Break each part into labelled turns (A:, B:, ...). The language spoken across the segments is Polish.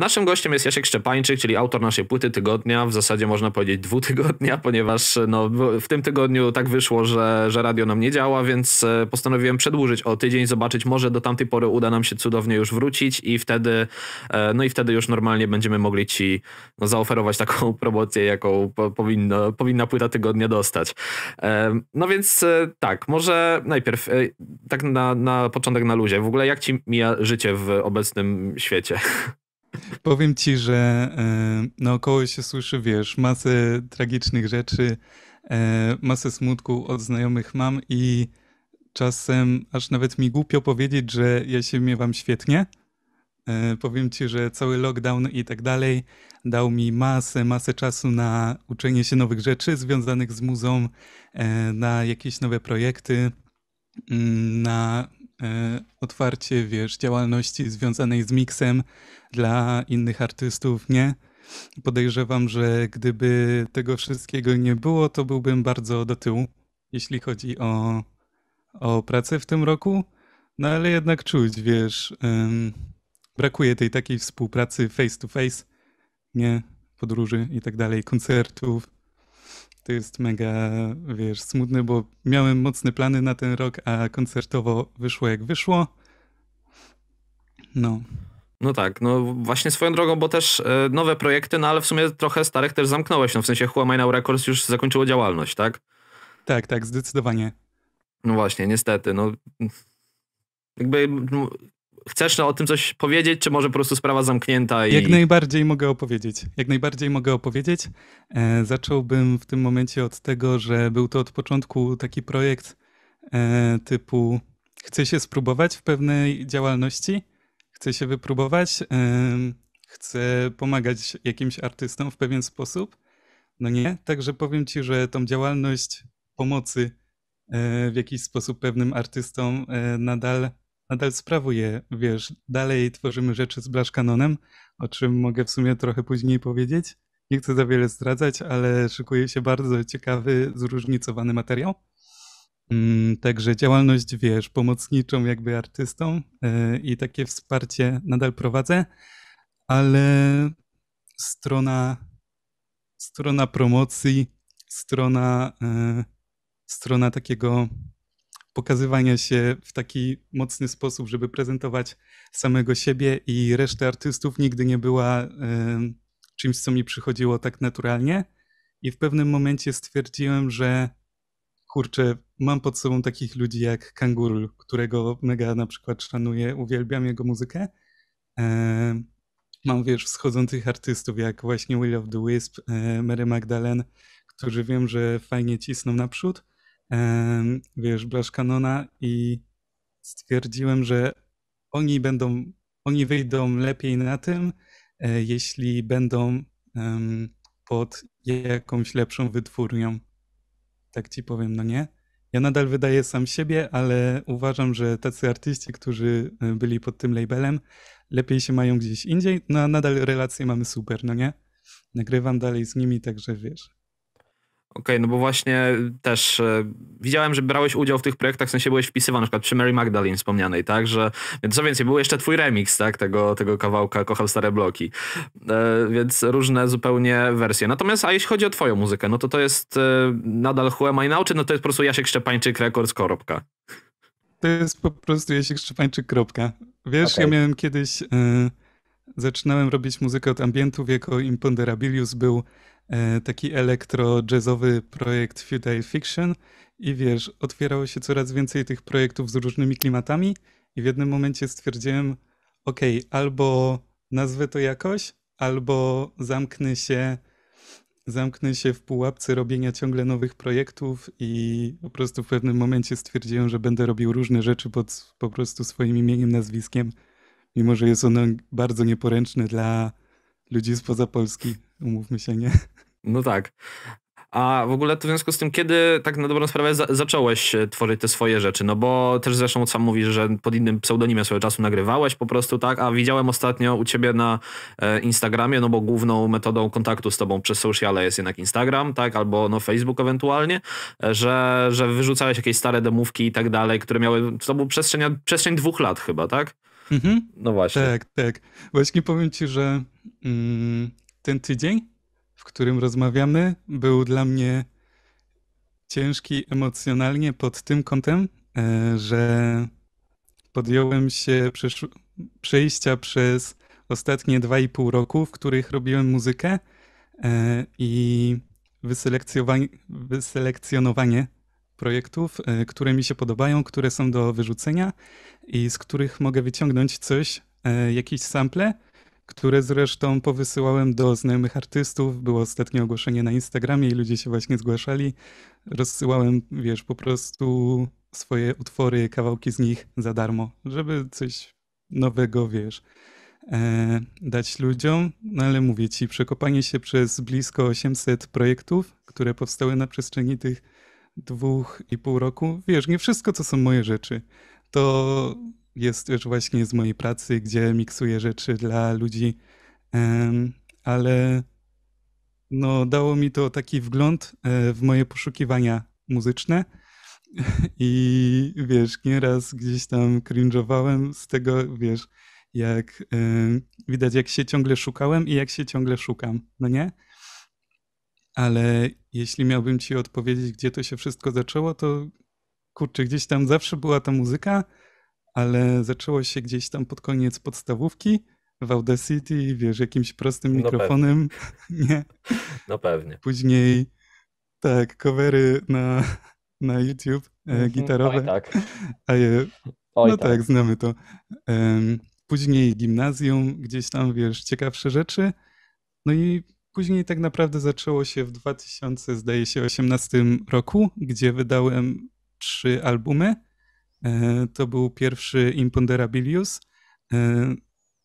A: Naszym gościem jest Jasiek Szczepańczyk, czyli autor naszej płyty tygodnia, w zasadzie można powiedzieć dwutygodnia, ponieważ no, w tym tygodniu tak wyszło, że, że radio nam nie działa, więc e, postanowiłem przedłużyć o tydzień, zobaczyć, może do tamtej pory uda nam się cudownie już wrócić i wtedy, e, no i wtedy już normalnie będziemy mogli ci no, zaoferować taką promocję, jaką powinno, powinna płyta tygodnia dostać. E, no więc tak, może najpierw tak na, na początek na luzie. W ogóle jak ci mija życie w obecnym świecie?
B: Powiem ci, że e, naokoło się słyszy, wiesz, masę tragicznych rzeczy, e, masę smutku od znajomych mam i czasem aż nawet mi głupio powiedzieć, że ja się miewam świetnie. E, powiem ci, że cały lockdown i tak dalej dał mi masę, masę czasu na uczenie się nowych rzeczy związanych z muzą, na jakieś nowe projekty, mm, na E, otwarcie, wiesz, działalności związanej z miksem dla innych artystów, nie? Podejrzewam, że gdyby tego wszystkiego nie było, to byłbym bardzo do tyłu, jeśli chodzi o, o pracę w tym roku. No ale jednak czuć, wiesz, ym, brakuje tej takiej współpracy face to face, nie? Podróży i tak dalej, koncertów. To jest mega, wiesz, smutne, bo miałem mocne plany na ten rok, a koncertowo wyszło jak wyszło.
A: No. No tak, no właśnie swoją drogą, bo też e, nowe projekty, no ale w sumie trochę starych też zamknąłeś, no w sensie Huamai Now Records już
B: zakończyło działalność, tak? Tak, tak, zdecydowanie.
A: No właśnie, niestety, no jakby no, chcesz no, o tym coś powiedzieć, czy może po prostu sprawa zamknięta? I... Jak
B: najbardziej mogę opowiedzieć. Jak najbardziej mogę opowiedzieć. E, zacząłbym w tym momencie od tego, że był to od początku taki projekt e, typu chcę się spróbować w pewnej działalności, chcę się wypróbować, e, chcę pomagać jakimś artystom w pewien sposób. No nie, także powiem ci, że tą działalność pomocy e, w jakiś sposób pewnym artystom e, nadal nadal sprawuje, wiesz, dalej tworzymy rzeczy z Blaszkanonem, o czym mogę w sumie trochę później powiedzieć. Nie chcę za wiele zdradzać, ale szykuje się bardzo ciekawy, zróżnicowany materiał. Mm, także działalność, wiesz, pomocniczą jakby artystą e, i takie wsparcie nadal prowadzę, ale strona, strona promocji, strona, e, strona takiego pokazywania się w taki mocny sposób, żeby prezentować samego siebie i resztę artystów nigdy nie była czymś, co mi przychodziło tak naturalnie. I w pewnym momencie stwierdziłem, że kurczę, mam pod sobą takich ludzi jak Kangur, którego mega na przykład szanuję, uwielbiam jego muzykę. mam, wiesz, wschodzących artystów jak właśnie Will of the Wisp, e, Mary Magdalene, którzy wiem, że fajnie cisną naprzód wiesz, Blaszkanona i stwierdziłem, że oni będą, oni wyjdą lepiej na tym, e, jeśli będą pod jakąś lepszą wytwórnią. Tak ci powiem, no nie? Ja nadal wydaję sam siebie, ale uważam, że tacy artyści, którzy e, byli pod tym labelem, lepiej się mają gdzieś indziej, no a nadal relacje mamy super, no nie? Nagrywam dalej z nimi, także wiesz,
A: Okej, okay, no bo właśnie y, też e, widziałem, że brałeś udział w tych projektach, w sensie byłeś wpisywany na przykład przy Mary Magdalene wspomnianej, tak? Że, co więcej, był jeszcze twój remix, tak? Tego, tego kawałka Kochał Stare Bloki. E, więc różne zupełnie wersje. Natomiast, a jeśli chodzi o twoją muzykę, no to to jest e, nadal Who Am I Now, czy no to jest po prostu Jasiek Szczepańczyk, Records,
B: To jest po prostu Jasiek Szczepańczyk, kropka. Wiesz, okay. ja miałem kiedyś... Zaczynałem robić muzykę od ambientów, jako Imponderabilius był E, taki elektro-jazzowy projekt Futile Fiction i wiesz, otwierało się coraz więcej tych projektów z różnymi klimatami i w jednym momencie stwierdziłem, ok, albo nazwę to jakoś, albo zamknę się, zamknę się w pułapce robienia ciągle nowych projektów i po prostu w pewnym momencie stwierdziłem, że będę robił różne rzeczy pod po prostu swoim imieniem, nazwiskiem, mimo że jest ono bardzo nieporęczne dla ludzi spoza Polski. Umówmy się, nie?
A: No tak. A w ogóle to w związku z tym, kiedy tak na dobrą sprawę za zacząłeś e, tworzyć te swoje rzeczy? No bo też zresztą sam mówisz, że pod innym pseudonimem swojego czasu nagrywałeś po prostu, tak? A widziałem ostatnio u ciebie na e, Instagramie, no bo główną metodą kontaktu z tobą przez sociale jest jednak Instagram, tak? Albo no Facebook ewentualnie, e, że, że wyrzucałeś jakieś stare demówki i tak dalej, które miały, to był przestrzeń, przestrzeń dwóch lat chyba, tak?
B: Mhm. No właśnie. Tak, tak. Właśnie powiem ci, że Mm, ten tydzień, w którym rozmawiamy, był dla mnie ciężki emocjonalnie pod tym kątem, e, że podjąłem się przejścia przez ostatnie dwa i pół roku, w których robiłem muzykę e, i wyselekcjonowanie projektów, e, które mi się podobają, które są do wyrzucenia i z których mogę wyciągnąć coś, jakieś sample, które zresztą powysyłałem do znajomych artystów. Było ostatnie ogłoszenie na Instagramie i ludzie się właśnie zgłaszali. Rozsyłałem, wiesz, po prostu swoje utwory, kawałki z nich za darmo, żeby coś nowego, wiesz, e, dać ludziom. No ale mówię ci, przekopanie się przez blisko 800 projektów, które powstały na przestrzeni tych dwóch i pół roku. Wiesz, nie wszystko, co są moje rzeczy, to jest już właśnie z mojej pracy, gdzie miksuję rzeczy dla ludzi, ale no, dało mi to taki wgląd e, w moje poszukiwania muzyczne. I wiesz, nieraz gdzieś tam cringe'owałem z tego, wiesz, jak widać, jak się ciągle szukałem i jak się ciągle szukam, no nie? Ale jeśli miałbym ci odpowiedzieć, gdzie to się wszystko zaczęło, to kurczę, gdzieś tam zawsze była ta muzyka, ale zaczęło się gdzieś tam pod koniec podstawówki w Audacity, wiesz, jakimś prostym no mikrofonem. No nie. No pewnie. Później tak, covery na, na YouTube e, mhm. gitarowe. Oj tak. A je, Oj no tak. tak. znamy to. później gimnazjum, gdzieś tam, wiesz, ciekawsze rzeczy. No i później tak naprawdę zaczęło się w 2000, zdaje się, 18 roku, gdzie wydałem trzy albumy E, to był pierwszy Imponderabilius. E,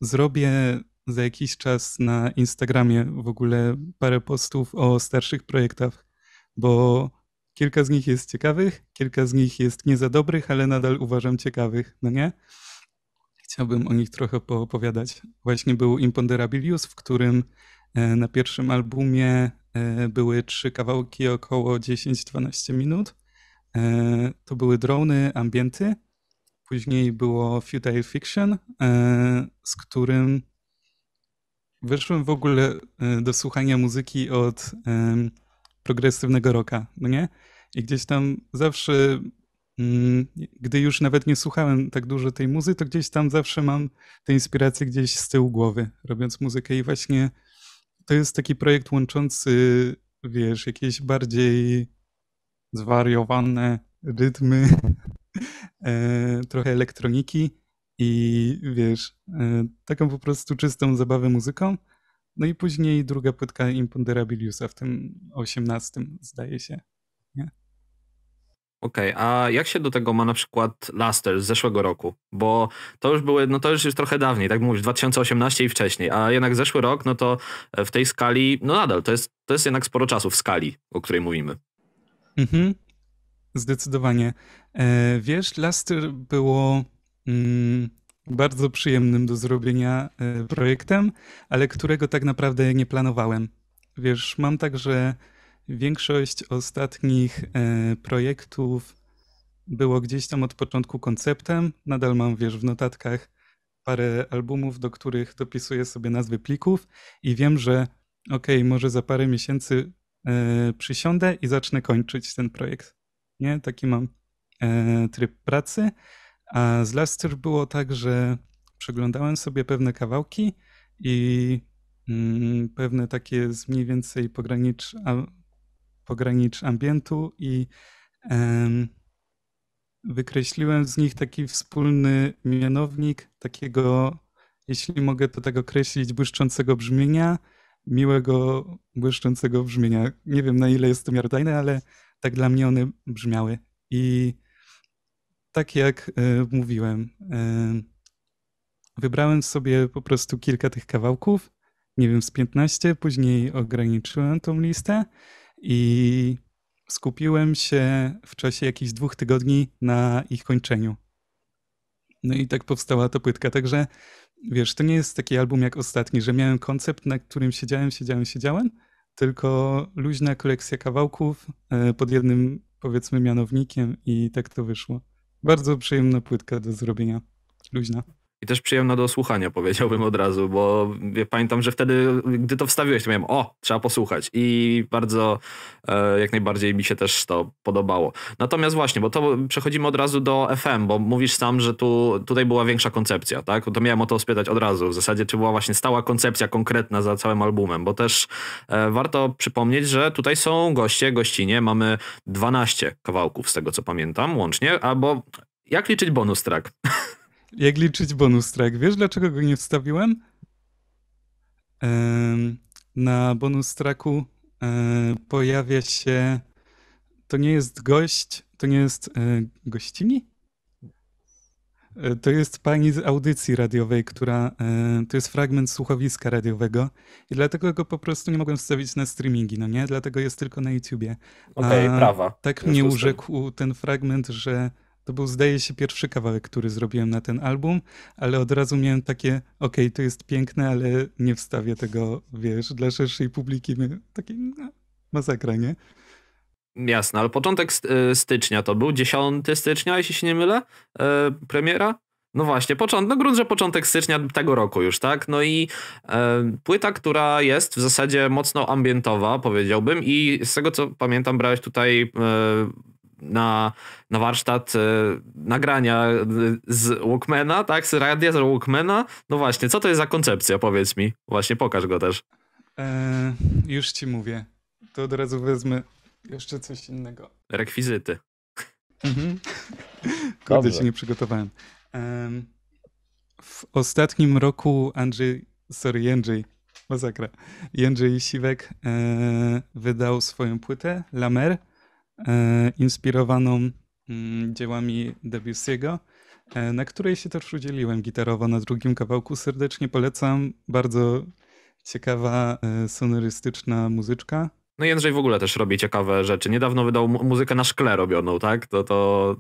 B: zrobię za jakiś czas na Instagramie w ogóle parę postów o starszych projektach, bo kilka z nich jest ciekawych, kilka z nich jest nie za dobrych, ale nadal uważam ciekawych, no nie? Chciałbym o nich trochę poopowiadać. Właśnie był Imponderabilius, w którym e, na pierwszym albumie były trzy kawałki około 10-12 minut. E, to były drony, ambienty. Później było Futile Fiction, e, z którym wyszłem w ogóle e, do słuchania muzyki od progresywnego rocka, no nie? I gdzieś tam zawsze, mm, gdy już nawet nie słuchałem tak dużo tej muzy, to gdzieś tam zawsze mam te inspiracje gdzieś z tyłu głowy, robiąc muzykę. I właśnie to jest taki projekt łączący, wiesz, jakieś bardziej zwariowane rytmy, e, trochę elektroniki i wiesz, e, taką po prostu czystą zabawę muzyką. No i później druga płytka Imponderabiliusa w tym 18 zdaje się. Nie?
A: Okej, okay, a jak się do tego ma na przykład Laster z zeszłego roku? Bo to już były, no to już jest trochę dawniej, tak mówisz, 2018 i wcześniej, a jednak zeszły rok, no to w tej skali, no nadal, to jest, to jest jednak sporo czasu w skali, o której mówimy.
B: Mhm. Zdecydowanie. E, wiesz, Laster było mm, bardzo przyjemnym do zrobienia e, projektem, ale którego tak naprawdę nie planowałem. Wiesz, mam także większość ostatnich e, projektów było gdzieś tam od początku konceptem. Nadal mam, wiesz, w notatkach parę albumów, do których dopisuję sobie nazwy plików i wiem, że okej, może za parę miesięcy Y, przysiądę i zacznę kończyć ten projekt. Nie, taki mam e, tryb pracy. A z Luster było tak, że przeglądałem sobie pewne kawałki i mm, pewne takie z mniej więcej pogranicz, pogranicz ambientu i wykreśliłem z nich taki wspólny mianownik takiego, jeśli mogę to tak określić, błyszczącego brzmienia, miłego, błyszczącego brzmienia. Nie wiem na ile jest to miarodajne, ale tak dla mnie one brzmiały. I tak jak y, mówiłem, y, wybrałem sobie po prostu kilka tych kawałków, nie wiem, z 15, później ograniczyłem tą listę i skupiłem się w czasie jakichś dwóch tygodni na ich kończeniu. No i tak powstała ta płytka. Także wiesz, to nie jest taki album jak ostatni, że miałem koncept, na którym siedziałem, siedziałem, siedziałem, tylko luźna kolekcja kawałków e, pod jednym, powiedzmy, mianownikiem i tak to wyszło. Bardzo przyjemna płytka do zrobienia. Luźna
A: i też przyjemna do słuchania, powiedziałbym od razu, bo pamiętam, że wtedy, gdy to wstawiłeś, to miałem, o, trzeba posłuchać i bardzo, e, jak najbardziej mi się też to podobało. Natomiast właśnie, bo to przechodzimy od razu do FM, bo mówisz sam, że tu, tutaj była większa koncepcja, tak? To miałem o to spytać od razu, w zasadzie, czy była właśnie stała koncepcja konkretna za całym albumem, bo też e, warto przypomnieć, że tutaj są goście, gościnie, mamy 12 kawałków z tego, co pamiętam, łącznie, albo jak liczyć bonus track?
B: jak liczyć bonus track. Wiesz, dlaczego go nie wstawiłem? Na bonus tracku e, pojawia się. To nie jest gość, to nie jest e, gościni? E, to jest pani z audycji radiowej, która. To jest fragment słuchowiska radiowego. I dlatego go po prostu nie mogłem wstawić na streamingi, no nie? Dlatego jest tylko na YouTubie. Okej, okay, prawa. Tak mnie urzekł ten fragment, że to był, zdaje się, pierwszy kawałek, który zrobiłem na ten album, ale od razu miałem takie, okej, okay, to jest piękne, ale nie wstawię tego, wiesz, dla szerszej publiki. Takie no, masakra, nie?
A: Jasne, ale początek e, stycznia to był, 10 stycznia, jeśli się nie mylę, e, premiera? No właśnie, początek, no grunt, że początek stycznia tego roku już, tak? No i e, płyta, która jest w zasadzie mocno ambientowa, powiedziałbym, i z tego co pamiętam, brałeś tutaj e, na, na warsztat e, nagrania e, z Walkmana, tak? Z radia z Walkmana. No właśnie, co to jest za koncepcja, powiedz mi. Właśnie pokaż
B: go też. Eee, już ci mówię. To od razu wezmę jeszcze coś innego. Rekwizyty. Mhm. Kurde, się nie przygotowałem. Um, w ostatnim roku Andrzej, sorry, Jędrzej, masakra, Jędrzej Siwek e, wydał swoją płytę, Lamer, E, inspirowaną mm, dziełami Debussy'ego, e, na której się też udzieliłem gitarowo na drugim kawałku. Serdecznie polecam. Bardzo ciekawa, e, sonorystyczna muzyczka.
A: No Jędrzej w ogóle też robi ciekawe rzeczy. Niedawno wydał muzykę na szkle robioną, tak? To, to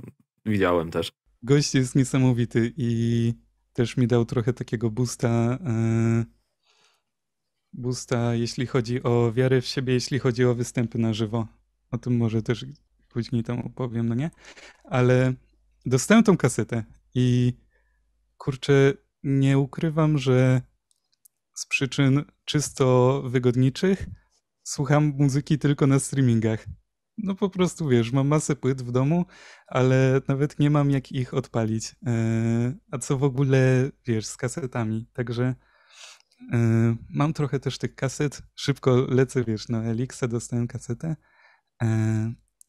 A: widziałem też.
B: Gość jest niesamowity i też mi dał trochę takiego boosta, boosta jeśli chodzi o wiarę w siebie, jeśli chodzi o występy na żywo o tym może też później tam opowiem, no nie? Ale dostałem tą kasetę i kurczę, nie ukrywam, że z przyczyn czysto wygodniczych słucham muzyki tylko na streamingach. No po prostu wiesz, mam masę płyt w domu, ale nawet nie mam jak ich odpalić. Yy, a co w ogóle wiesz, z kasetami? Także yy, mam trochę też tych kaset. Szybko lecę, wiesz, na Elixa dostałem kasetę. E,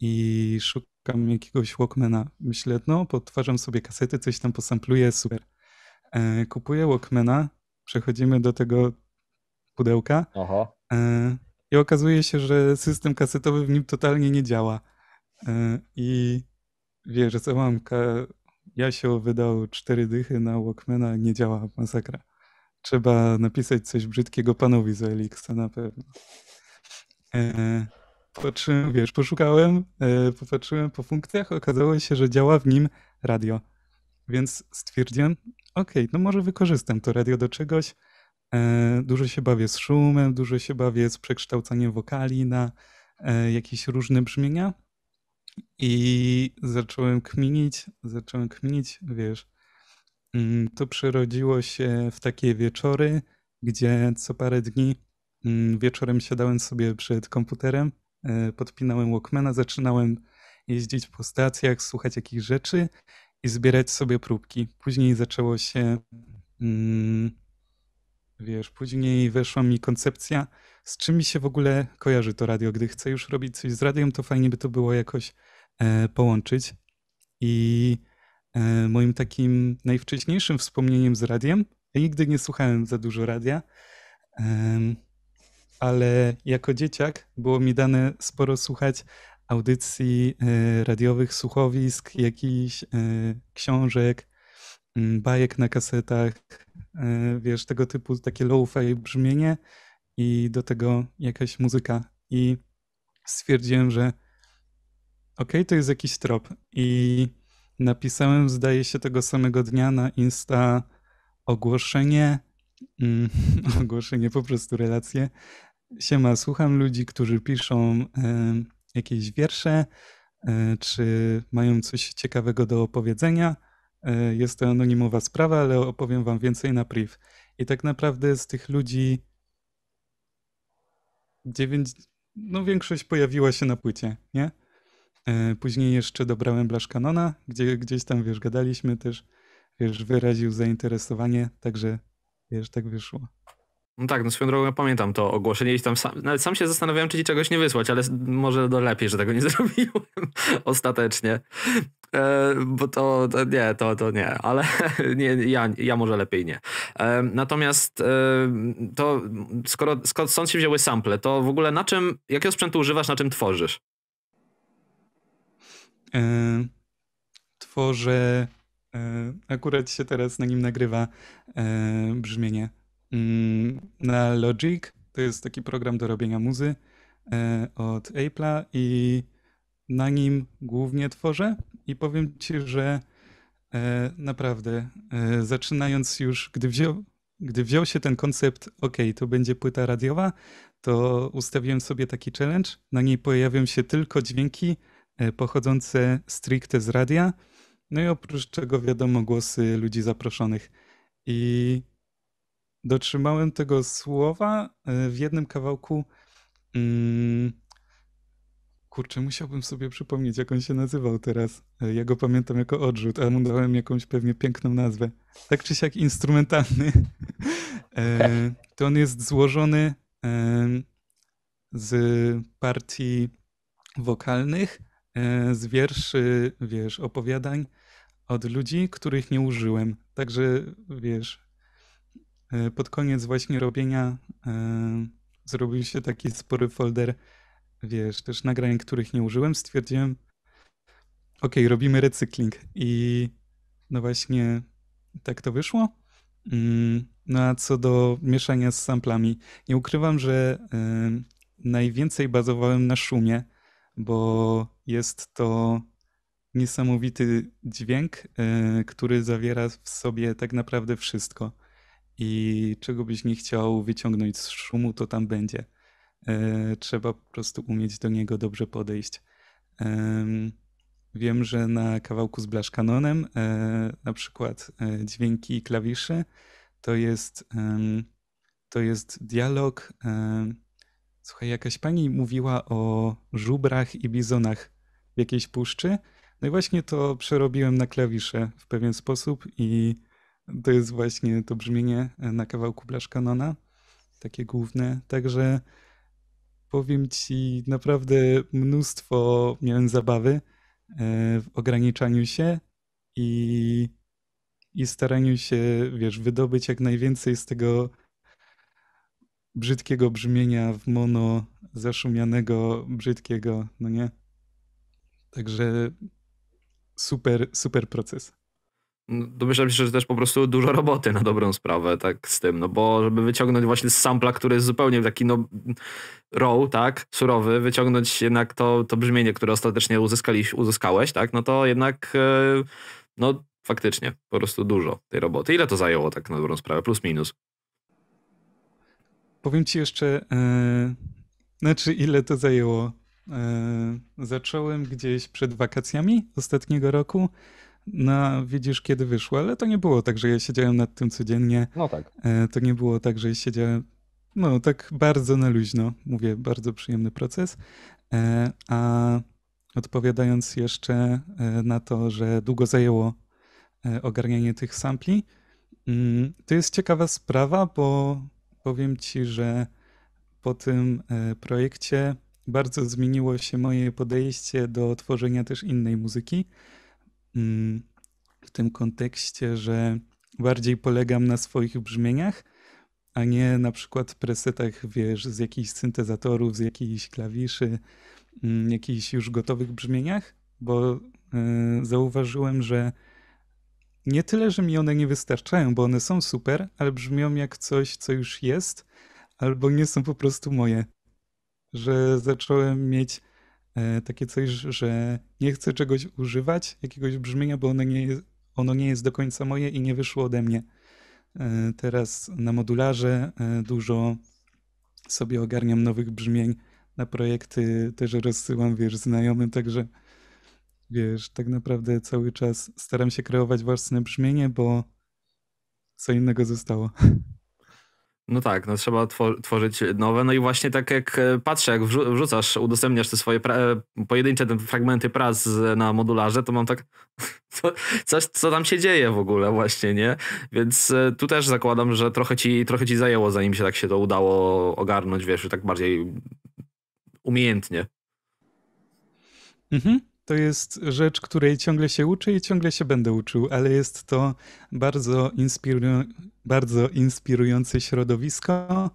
B: i szukam jakiegoś Walkmana. Myślę, no, podtwarzam sobie kasety, coś tam posampluję, super. E, kupuję Walkmana, przechodzimy do tego pudełka Aha. E, i okazuje się, że system kasetowy w nim totalnie nie działa. I wiesz, co mam? Jasio wydał cztery dychy na Walkmana, nie działa, masakra. Trzeba napisać coś brzydkiego panowi z Elixa na pewno. Po czym, wiesz, poszukałem, e, popatrzyłem po funkcjach, okazało się, że działa w nim radio. Więc stwierdziłem, okej, no może wykorzystam to radio do czegoś. E, dużo się bawię z szumem, dużo się bawię z przekształcaniem wokali na e, jakieś różne brzmienia. I zacząłem kminić, zacząłem kminić, wiesz. Mm, to przerodziło się w takie wieczory, gdzie co parę dni mm, wieczorem siadałem sobie przed komputerem E, podpinałem Walkmana, zaczynałem jeździć po stacjach, słuchać jakichś rzeczy i zbierać sobie próbki. Później zaczęło się, mm, wiesz, później weszła mi koncepcja, z czym mi się w ogóle kojarzy to radio. Gdy chcę już robić coś z radiem, to fajnie by to było jakoś e, połączyć. I e, moim takim najwcześniejszym wspomnieniem z radiem, ja nigdy nie słuchałem za dużo radia, ale jako dzieciak było mi dane sporo słuchać audycji y, radiowych, słuchowisk, jakichś y, książek, mm, bajek na kasetach, y, wiesz, tego typu takie low-fi brzmienie i do tego jakaś muzyka. I stwierdziłem, że okej, okay, to jest jakiś trop. I napisałem, zdaje się, tego samego dnia na Insta ogłoszenie, mm, ogłoszenie, po prostu relację Siema, słucham ludzi, którzy piszą e, jakieś wiersze, e, czy mają coś ciekawego do opowiedzenia. E, jest to anonimowa sprawa, ale opowiem wam więcej na priv. I tak naprawdę z tych ludzi dziewięć, no większość pojawiła się na płycie, nie? Później jeszcze dobrałem Blaszkanona, gdzie gdzieś tam, wiesz, gadaliśmy też, wiesz, wyraził zainteresowanie, także, wiesz, tak wyszło.
A: No tak, no swoją drogą ja pamiętam to ogłoszenie i tam sam, nawet sam się zastanawiałem, czy ci czegoś nie wysłać, ale może do lepiej, że tego nie zrobiłem ostatecznie. E, bo to, to, nie, to, to nie, ale nie, ja, ja może lepiej nie. E, natomiast e, to, skoro, skoro stąd się wzięły sample, to w ogóle na czym, jakiego sprzętu używasz, na czym tworzysz?
B: E, tworzę, e, akurat się teraz na nim nagrywa e, brzmienie Mm, na Logic. To jest taki program do robienia muzy e, od Apla i na nim głównie tworzę i powiem ci, że e, naprawdę e, zaczynając już, gdy wziął, gdy wziął się ten koncept, ok, to będzie płyta radiowa, to ustawiłem sobie taki challenge, na niej pojawią się tylko dźwięki pochodzące stricte z radia, no i oprócz czego wiadomo głosy ludzi zaproszonych. I dotrzymałem tego słowa e, w jednym kawałku. Mm, kurczę, musiałbym sobie przypomnieć, jak on się nazywał teraz. E, ja go pamiętam jako odrzut, ale mu dałem jakąś pewnie piękną nazwę. Tak czy siak instrumentalny. E, to on jest złożony z partii wokalnych, z wierszy, wiesz, opowiadań od ludzi, których nie użyłem. Także, wiesz, E, pod koniec właśnie robienia e, zrobił się taki spory folder, wiesz, też nagrań, których nie użyłem, stwierdziłem, "Okej, robimy recykling i no właśnie tak to wyszło. Mm, no a co do mieszania z samplami, nie ukrywam, że e, najwięcej bazowałem na szumie, bo jest to niesamowity dźwięk, który zawiera w sobie tak naprawdę wszystko i czego byś nie chciał wyciągnąć z szumu, to tam będzie. E, trzeba po prostu umieć do niego dobrze podejść. Wiem, że na kawałku z Blaszkanonem e, na przykład e, dźwięki i klawisze to jest, to jest dialog. Słuchaj, jakaś pani mówiła o żubrach i bizonach w jakiejś puszczy. No i właśnie to przerobiłem na klawisze w pewien sposób i to jest właśnie to brzmienie e, na kawałku blaszkanona, takie główne. Także powiem ci, naprawdę mnóstwo miałem zabawy e, w ograniczaniu się i, i staraniu się, wiesz, wydobyć jak najwięcej z tego brzydkiego brzmienia w mono, zaszumianego, brzydkiego, no nie? Także super, super proces.
A: No, domyślam się, że też po prostu dużo roboty na dobrą sprawę, tak z tym, no bo żeby wyciągnąć właśnie z sampla, który jest zupełnie taki no raw, tak, surowy, wyciągnąć jednak to, to brzmienie, które ostatecznie uzyskali, uzyskałeś, tak, no to jednak e, no faktycznie po prostu dużo tej roboty. Ile to zajęło tak na dobrą sprawę, plus minus?
B: Powiem ci jeszcze, yy, znaczy ile to zajęło. Yy, zacząłem gdzieś przed wakacjami ostatniego roku na widzisz, kiedy wyszło, ale to nie było tak, że ja siedziałem nad tym codziennie. No tak. E, to nie było tak, że siedziałem, no tak bardzo na luźno, mówię, bardzo przyjemny proces. E, a odpowiadając jeszcze e, na to, że długo zajęło ogarnianie tych sampli, mm, to jest ciekawa sprawa, bo powiem ci, że po tym projekcie bardzo zmieniło się moje podejście do tworzenia też innej muzyki. Mm, w tym kontekście, że bardziej polegam na swoich brzmieniach, a nie na przykład presetach, wiesz, z jakichś syntezatorów, z jakichś klawiszy, mm, jakichś już gotowych brzmieniach, bo y, zauważyłem, że nie tyle, że mi one nie wystarczają, bo one są super, ale brzmią jak coś, co już jest, albo nie są po prostu moje. Że zacząłem mieć E, takie coś, że nie chcę czegoś używać, jakiegoś brzmienia, bo ono nie jest, ono nie jest do końca moje i nie wyszło ode mnie. E, teraz na modularze e, dużo sobie ogarniam nowych brzmień, na projekty też rozsyłam, wiesz, znajomym, także wiesz, tak naprawdę cały czas staram się kreować własne brzmienie, bo co innego zostało.
A: No tak, no trzeba twor tworzyć nowe. No i właśnie tak jak e, patrzę, jak wrzu wrzucasz, udostępniasz te swoje e, pojedyncze te fragmenty prac na modularze, to mam tak, co, coś, co tam się dzieje w ogóle właśnie, nie? Więc e, tu też zakładam, że trochę ci, trochę ci zajęło, zanim się tak się to udało ogarnąć, wiesz, już tak bardziej umiejętnie.
B: Mhm. To jest rzecz, której ciągle się uczy i ciągle się będę uczył, ale jest to bardzo inspirujące bardzo inspirujące środowisko.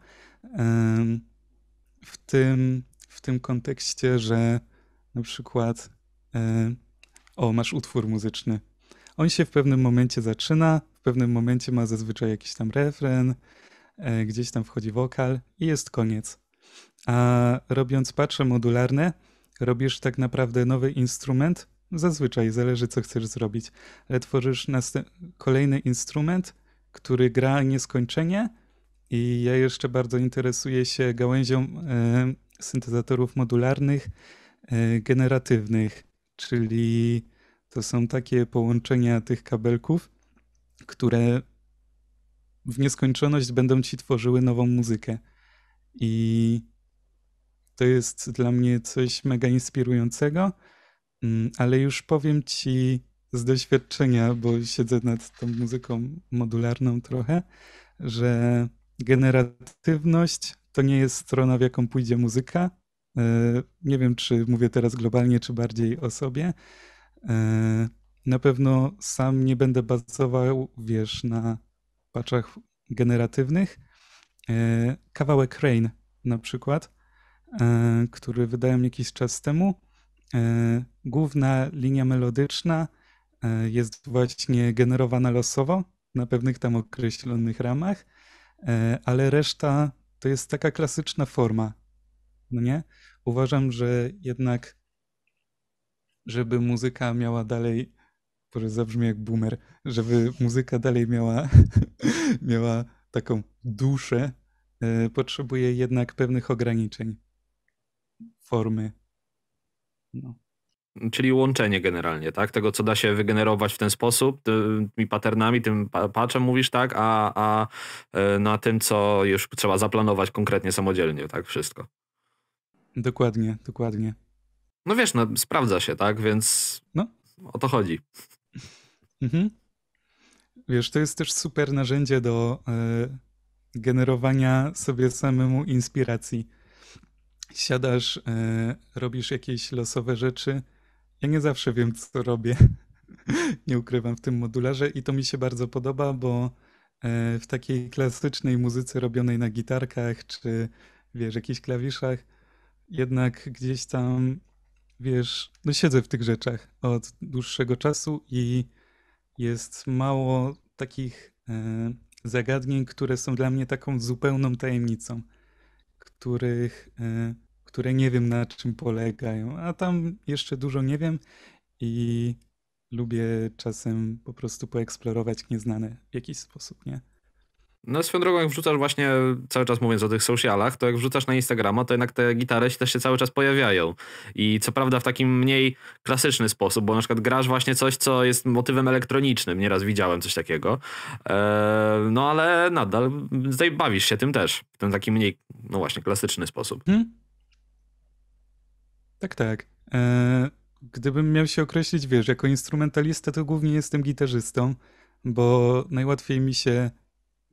B: W tym, w tym kontekście, że na przykład o, masz utwór muzyczny. On się w pewnym momencie zaczyna, w pewnym momencie ma zazwyczaj jakiś tam refren, e, gdzieś tam wchodzi wokal i jest koniec. A robiąc patrze modularne, robisz tak naprawdę nowy instrument, zazwyczaj zależy co chcesz zrobić, ale tworzysz kolejny instrument, który gra nieskończenie i ja jeszcze bardzo interesuję się gałęzią e, syntezatorów modularnych e, generatywnych, czyli to są takie połączenia tych kabelków, które w nieskończoność będą ci tworzyły nową muzykę. I to jest dla mnie coś mega inspirującego, mm, ale już powiem ci, z doświadczenia, bo siedzę nad tą muzyką modularną trochę, że generatywność to nie jest strona, w jaką pójdzie muzyka. E, nie wiem, czy mówię teraz globalnie, czy bardziej o sobie. E, na pewno sam nie będę bazował, wiesz, na paczach generatywnych. E, kawałek Rain na przykład, który wydałem jakiś czas temu. Główna linia melodyczna E, jest właśnie generowana losowo na pewnych tam określonych ramach, e, ale reszta to jest taka klasyczna forma. No nie? Uważam, że jednak, żeby muzyka miała dalej, może zabrzmi jak boomer, żeby muzyka dalej miała, miała taką duszę, e, potrzebuje jednak pewnych ograniczeń formy. No
A: czyli łączenie generalnie, tak? Tego, co da się wygenerować w ten sposób, y, tymi patternami, tym patchem mówisz, tak? A, a y, na tym, co już trzeba zaplanować konkretnie samodzielnie, tak? Wszystko.
B: Dokładnie, dokładnie. No wiesz, no, sprawdza
A: się, tak? Więc no. o to chodzi.
B: Mhm. Wiesz, to jest też super narzędzie do y, generowania sobie samemu inspiracji siadasz, y, robisz jakieś losowe rzeczy, ja nie zawsze wiem, co robię. nie ukrywam w tym modularze i to mi się bardzo podoba, bo e, w takiej klasycznej muzyce robionej na gitarkach czy wiesz, jakichś klawiszach, jednak gdzieś tam wiesz, no siedzę w tych rzeczach od dłuższego czasu i jest mało takich e, zagadnień, które są dla mnie taką zupełną tajemnicą, których e, które nie wiem na czym polegają, a tam jeszcze dużo nie wiem i lubię czasem po prostu poeksplorować nieznane w jakiś sposób, nie?
A: No swoją drogą, jak wrzucasz właśnie, cały czas mówiąc o tych socialach, to jak wrzucasz na Instagrama, to jednak te gitary też się cały czas pojawiają. I co prawda w takim mniej klasyczny sposób, bo na przykład grasz właśnie coś, co jest motywem elektronicznym, nieraz widziałem coś takiego. Eee, no ale nadal bawisz się tym też, w ten taki mniej, no właśnie, klasyczny sposób. Hmm?
B: Tak, tak. E, gdybym miał się określić, wiesz, jako instrumentalista, to głównie jestem gitarzystą, bo najłatwiej mi się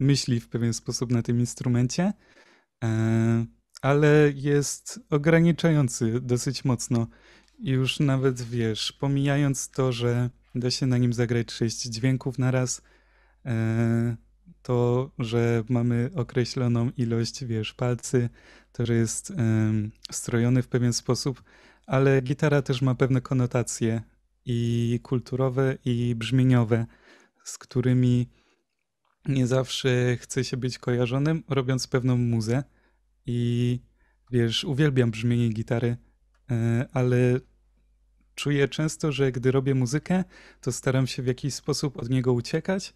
B: myśli w pewien sposób na tym instrumencie, e, ale jest ograniczający dosyć mocno. I już nawet wiesz, pomijając to, że da się na nim zagrać sześć dźwięków na raz, e, to, że mamy określoną ilość, wiesz, palcy, to, że jest strojony w pewien sposób, ale gitara też ma pewne konotacje i kulturowe, i brzmieniowe, z którymi nie zawsze chce się być kojarzonym, robiąc pewną muzę. I wiesz, uwielbiam brzmienie gitary, e, ale czuję często, że gdy robię muzykę, to staram się w jakiś sposób od niego uciekać,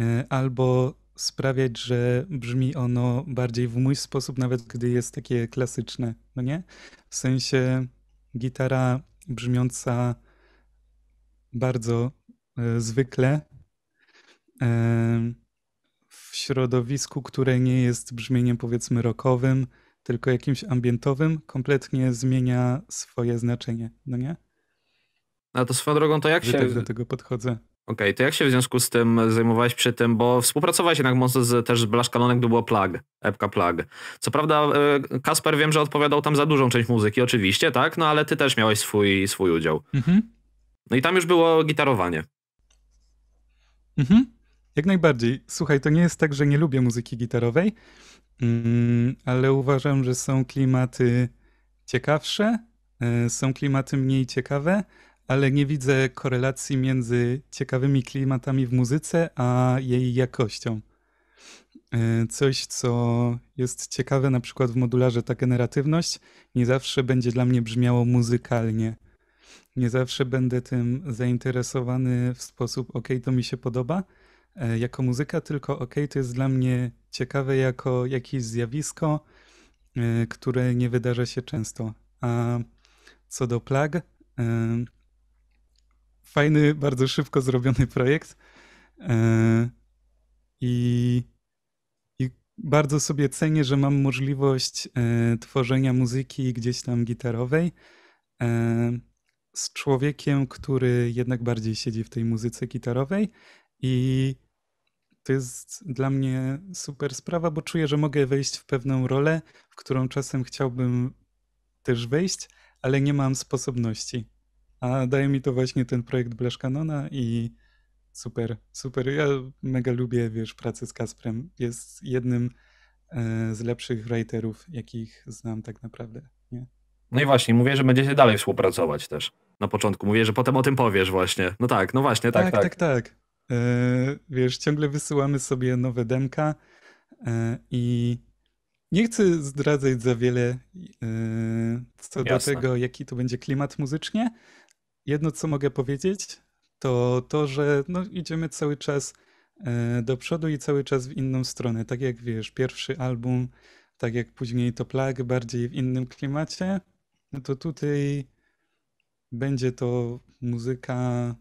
B: E, albo sprawiać, że brzmi ono bardziej w mój sposób, nawet gdy jest takie klasyczne, no nie? W sensie gitara brzmiąca bardzo e, zwykle e, w środowisku, które nie jest brzmieniem powiedzmy rockowym, tylko jakimś ambientowym, kompletnie zmienia swoje znaczenie, no nie?
A: A to swoją drogą to jak Że się... Tak do
B: tego podchodzę.
A: Okej, okay, to jak się w związku z tym zajmowałeś przy tym, bo współpracowałeś jednak mocno z, też z blaszkalonek gdy było Plag, epka Plag. Co prawda e, Kasper wiem, że odpowiadał tam za dużą część muzyki, oczywiście, tak? No ale ty też miałeś swój, swój udział. Mhm. No i tam już było gitarowanie.
B: Mhm. Jak najbardziej. Słuchaj, to nie jest tak, że nie lubię muzyki gitarowej, mm, ale uważam, że są klimaty ciekawsze, e, są klimaty mniej ciekawe, ale nie widzę korelacji między ciekawymi klimatami w muzyce a jej jakością. E, coś, co jest ciekawe, na przykład w modularze ta generatywność, nie zawsze będzie dla mnie brzmiało muzykalnie. Nie zawsze będę tym zainteresowany w sposób, ok, to mi się podoba e, jako muzyka, tylko ok, to jest dla mnie ciekawe jako jakieś zjawisko, e, które nie wydarza się często. A co do plag, fajny, bardzo szybko zrobiony projekt. E, I, I, bardzo sobie cenię, że mam możliwość e, tworzenia muzyki gdzieś tam gitarowej e, z człowiekiem, który jednak bardziej siedzi w tej muzyce gitarowej. I to jest dla mnie super sprawa, bo czuję, że mogę wejść w pewną rolę, w którą czasem chciałbym też wejść, ale nie mam sposobności. A daje mi to właśnie ten projekt Blash i super, super. Ja mega lubię, wiesz, pracę z Kasprem. Jest jednym e, z lepszych writerów, jakich znam tak naprawdę. Nie? No i właśnie, mówię, że będziecie dalej
A: współpracować też. Na początku mówię, że potem o tym powiesz właśnie. No tak, no właśnie, tak, tak. Tak, tak,
B: tak. E, wiesz, ciągle wysyłamy sobie nowe demka e, i nie chcę zdradzać za wiele co Jasne. do tego, jaki to będzie klimat muzycznie, jedno, co mogę powiedzieć, to to, że no, idziemy cały czas e, do przodu i cały czas w inną stronę. Tak jak wiesz, pierwszy album, tak jak później to plag, bardziej w innym klimacie, no to tutaj będzie to muzyka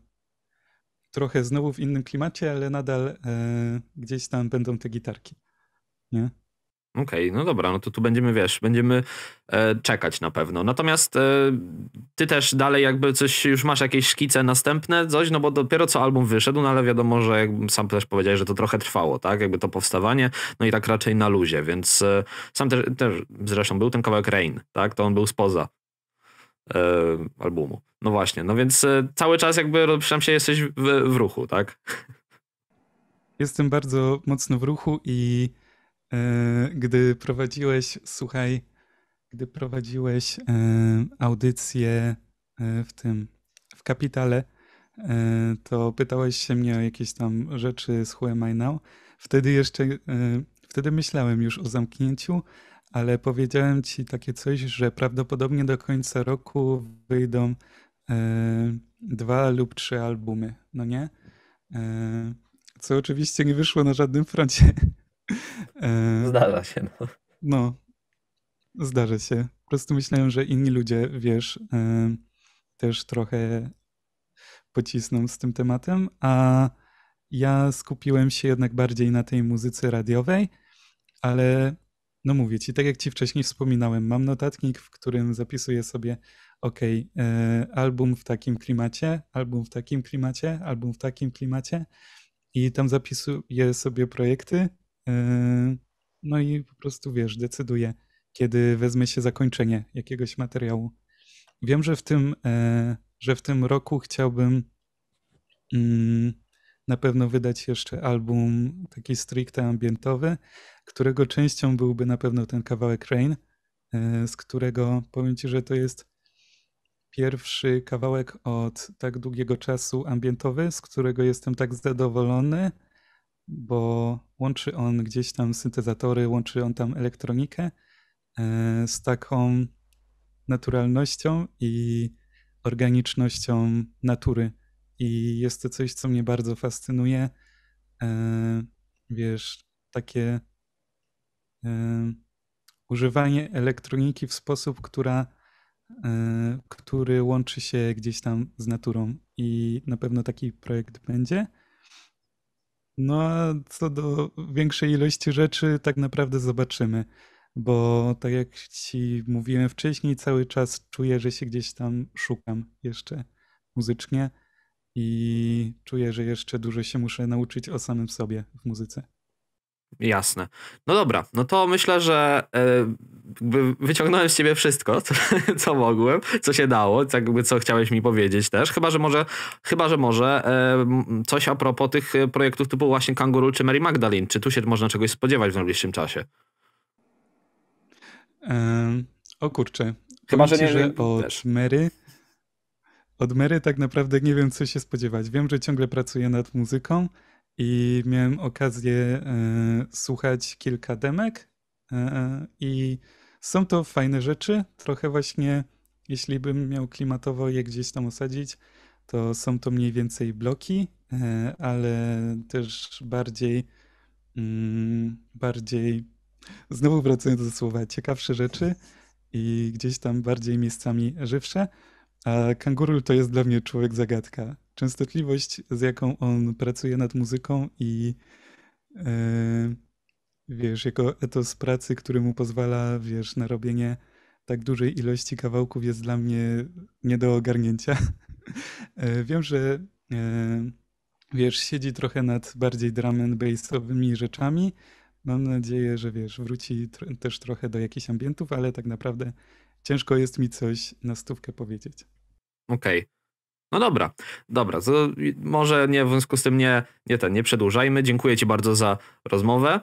B: trochę znowu w innym klimacie, ale nadal e, gdzieś tam będą te gitarki.
A: Nie? Okej, okay, no dobra, no to tu będziemy, wiesz, będziemy e, czekać na pewno. Natomiast e, ty też dalej jakby coś, już masz jakieś szkice następne, coś, no bo dopiero co album wyszedł, no ale wiadomo, że jak sam też powiedziałeś, że to trochę trwało, tak, jakby to powstawanie, no i tak raczej na luzie, więc e, sam też, też zresztą był ten kawałek Rain, tak, to on był spoza e, albumu. No właśnie, no więc e, cały czas jakby przynajmniej się jesteś w, w ruchu, tak?
B: Jestem bardzo mocno w ruchu i E, gdy prowadziłeś, słuchaj, gdy prowadziłeś e, audycję e, w tym, w Kapitale, to pytałeś się mnie o jakieś tam rzeczy z Who Am I Now. Wtedy jeszcze, wtedy myślałem już o zamknięciu, ale powiedziałem ci takie coś, że prawdopodobnie do końca roku wyjdą dwa lub trzy albumy, no nie? Co oczywiście nie wyszło na żadnym froncie. Eee, zdarza się. No. no, zdarza się. Po prostu myślałem, że inni ludzie, wiesz, eee, też trochę pocisną z tym tematem, a ja skupiłem się jednak bardziej na tej muzyce radiowej, ale no mówię ci, tak jak ci wcześniej wspominałem, mam notatnik, w którym zapisuję sobie, ok, eee, album w takim klimacie, album w takim klimacie, album w takim klimacie i tam zapisuję sobie projekty, Yy, no i po prostu wiesz, decyduję, kiedy wezmę się zakończenie jakiegoś materiału. Wiem, że w tym, e, że w tym roku chciałbym mm, na pewno wydać jeszcze album taki stricte ambientowy, którego częścią byłby na pewno ten kawałek Rain, e, z którego powiem ci, że to jest pierwszy kawałek od tak długiego czasu ambientowy, z którego jestem tak zadowolony bo łączy on gdzieś tam syntezatory, łączy on tam elektronikę e, z taką naturalnością i organicznością natury. I jest to coś, co mnie bardzo fascynuje. E, wiesz, takie e, używanie elektroniki w sposób, która, który łączy się gdzieś tam z naturą. I na pewno taki projekt będzie. No a co do większej ilości rzeczy, tak naprawdę zobaczymy, bo tak jak ci mówiłem wcześniej, cały czas czuję, że się gdzieś tam szukam jeszcze muzycznie i czuję, że jeszcze dużo się muszę nauczyć o samym sobie w muzyce.
A: Jasne. No dobra, no to myślę, że e, wyciągnąłem z ciebie wszystko, co, co, mogłem, co się dało, co, jakby co chciałeś mi powiedzieć też. Chyba, że może, chyba, że może e, coś a propos tych e, projektów typu właśnie Kanguru czy Mary Magdalene. Czy tu się można czegoś spodziewać w najbliższym czasie?
B: Um, o kurczę. Chyba, że, nie, że od też. Mary... Od Mary tak naprawdę nie wiem, co się spodziewać. Wiem, że ciągle pracuję nad muzyką, i miałem okazję e, słuchać kilka demek e, e, i są to fajne rzeczy. Trochę właśnie, jeśli bym miał klimatowo je gdzieś tam osadzić, to są to mniej więcej bloki, ale też bardziej, mm, bardziej, znowu wracając do słowa, ciekawsze rzeczy i gdzieś tam bardziej miejscami żywsze. A kangurul to jest dla mnie człowiek zagadka częstotliwość, z jaką on pracuje nad muzyką i yy, wiesz, jego etos pracy, który mu pozwala, wiesz, na robienie tak dużej ilości kawałków jest dla mnie nie do ogarnięcia. E, wiem, że yy, wiesz, siedzi trochę nad bardziej drum and bassowymi rzeczami. Mam nadzieję, że wiesz, wróci tr też trochę do jakichś ambientów, ale tak naprawdę ciężko jest mi coś na stówkę powiedzieć.
A: Okej. Okay. No dobra, dobra, to może nie, w związku z tym nie, nie, ten, nie przedłużajmy. Dziękuję Ci bardzo za rozmowę.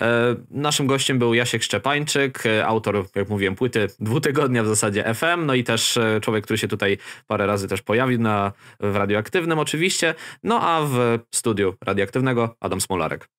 A: E, naszym gościem był Jasiek Szczepańczyk, e, autor, jak mówiłem, płyty dwutygodnia w zasadzie FM, no i też e, człowiek, który się tutaj parę razy też pojawił na, w Radioaktywnym oczywiście, no a w studiu Radioaktywnego Adam Smolarek.